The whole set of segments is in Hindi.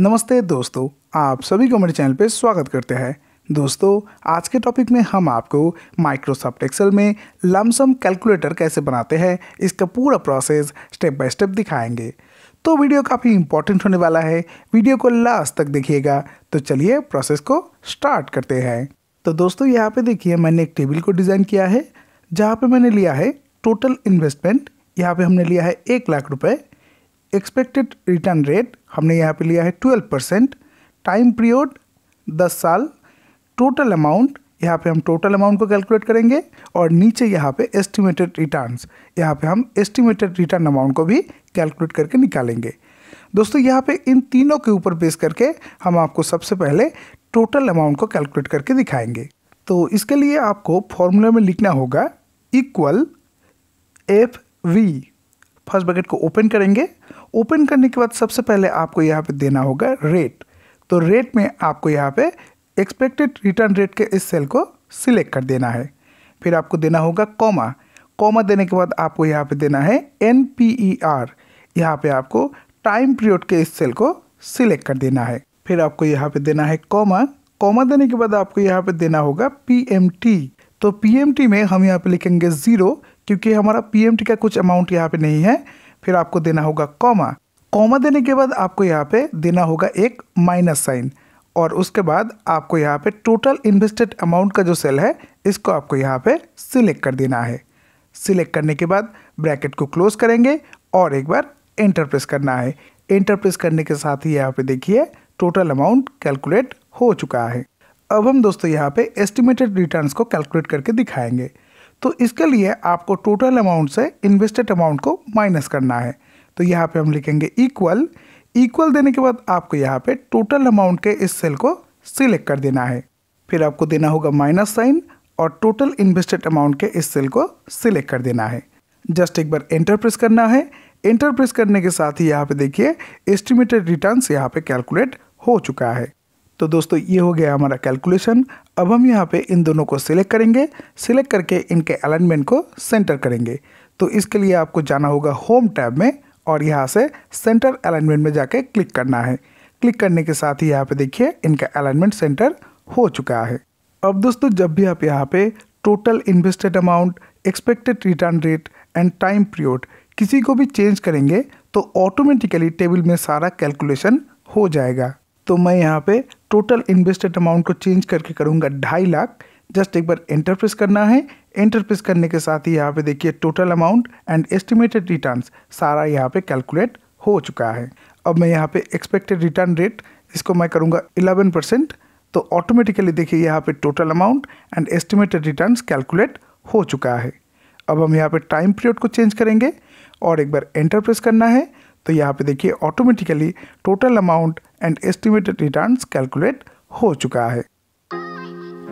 नमस्ते दोस्तों आप सभी को मेरे चैनल पर स्वागत करते हैं दोस्तों आज के टॉपिक में हम आपको माइक्रोसॉफ्ट एक्सेल में लमसम कैलकुलेटर कैसे बनाते हैं इसका पूरा प्रोसेस स्टेप बाय स्टेप दिखाएंगे तो वीडियो काफ़ी इंपॉर्टेंट होने वाला है वीडियो को लास्ट तक देखिएगा तो चलिए प्रोसेस को स्टार्ट करते हैं तो दोस्तों यहाँ पर देखिए मैंने एक टेबल को डिज़ाइन किया है जहाँ पर मैंने लिया है टोटल इन्वेस्टमेंट यहाँ पर हमने लिया है एक लाख रुपये एक्सपेक्टेड रिटर्न रेट हमने यहाँ पे लिया है ट्वेल्व परसेंट टाइम पीरियड दस साल टोटल अमाउंट यहाँ पे हम टोटल अमाउंट को कैलकुलेट करेंगे और नीचे यहाँ पे एस्टिमेटेड रिटर्न्स यहाँ पे हम एस्टिमेटेड रिटर्न अमाउंट को भी कैलकुलेट करके निकालेंगे दोस्तों यहाँ पे इन तीनों के ऊपर बेस करके हम आपको सबसे पहले टोटल अमाउंट को कैलकुलेट करके दिखाएंगे तो इसके लिए आपको फॉर्मूला में लिखना होगा equal F V first bracket को ओपन करेंगे ओपन करने के बाद सबसे पहले आपको यहाँ पे देना होगा रेट तो रेट में आपको यहाँ पे एक्सपेक्टेड रिटर्न रेट के इस सेल को सिलेक्ट कर देना है फिर आपको देना होगा कॉमा कॉमा देने के बाद आपको यहाँ पे देना है एन पी ई आर यहाँ पे आपको टाइम पीरियड के इस सेल को सिलेक्ट कर देना है फिर आपको यहाँ पे देना है कॉमा कॉमा देने के बाद आपको यहाँ पे देना होगा पी एम टी तो पी एम टी में हम यहाँ पे लिखेंगे ज़ीरो क्योंकि हमारा पी एम टी का कुछ अमाउंट यहाँ पे नहीं है फिर आपको देना होगा कॉमा कॉमा देने के बाद आपको यहाँ पे देना होगा एक माइनस साइन और उसके बाद आपको यहाँ पे टोटल इन्वेस्टेड अमाउंट का जो सेल है इसको आपको यहाँ पे सिलेक्ट कर देना है सिलेक्ट करने के बाद ब्रैकेट को क्लोज करेंगे और एक बार इंटरप्रेस करना है इंटरप्रेस करने के साथ ही यहाँ पे देखिए टोटल अमाउंट कैलकुलेट हो चुका है अब हम दोस्तों यहाँ पे एस्टिमेटेड रिटर्न्स को कैलकुलेट करके दिखाएंगे तो इसके लिए आपको टोटल अमाउंट से इन्वेस्टेड अमाउंट को माइनस करना है तो यहाँ पे हम लिखेंगे इक्वल इक्वल देने के बाद आपको यहाँ पे टोटल अमाउंट के इस सेल को सिलेक्ट कर देना है फिर आपको देना होगा माइनस साइन और टोटल इन्वेस्टेड अमाउंट के इस सेल को सिलेक्ट कर देना है जस्ट एक बार एंटर प्रेस करना है एंटर प्रेस करने के साथ ही यहाँ पे देखिए एस्टिमेटेड रिटर्न्स यहाँ पे कैलकुलेट हो चुका है तो दोस्तों ये हो गया हमारा कैलकुलेशन अब हम यहाँ पे इन दोनों को सिलेक्ट करेंगे सिलेक्ट करके इनके अलाइनमेंट को सेंटर करेंगे तो इसके लिए आपको जाना होगा होम टैब में और यहाँ से सेंटर अलाइनमेंट में जाके क्लिक करना है क्लिक करने के साथ ही यहाँ पे देखिए इनका अलाइनमेंट सेंटर हो चुका है अब दोस्तों जब भी आप यहाँ पे total invested amount expected return rate and time period किसी को भी चेंज करेंगे तो ऑटोमेटिकली टेबल में सारा कैलकुलेशन हो जाएगा तो मैं यहाँ पे टोटल इन्वेस्टेड अमाउंट को चेंज करके करूँगा ढाई लाख जस्ट एक बार इंटरप्रेस करना है इंटरप्रेस करने के साथ ही यहाँ पे देखिए total amount and estimated return सारा यहाँ पे कैलकुलेट हो चुका है अब मैं यहाँ पे एक्सपेक्टेड रिटर्न रेट इसको मैं करूँगा इलेवन परसेंट तो ऑटोमेटिकली देखिए यहाँ पे total amount and estimated return calculate हो चुका है अब हम यहाँ पे टाइम पीरियड को चेंज करेंगे और एक बार एंटरप्रेस करना है तो यहाँ पे देखिए automatically total amount and estimated returns calculate हो चुका है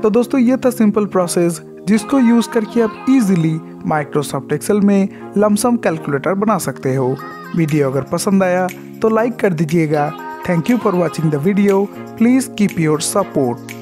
तो दोस्तों ये था सिंपल प्रोसेस जिसको यूज़ करके आप इजीली माइक्रोसॉफ्ट एक्सेल में लमसम कैलकुलेटर बना सकते हो वीडियो अगर पसंद आया तो लाइक कर दीजिएगा thank you for watching the video please keep your support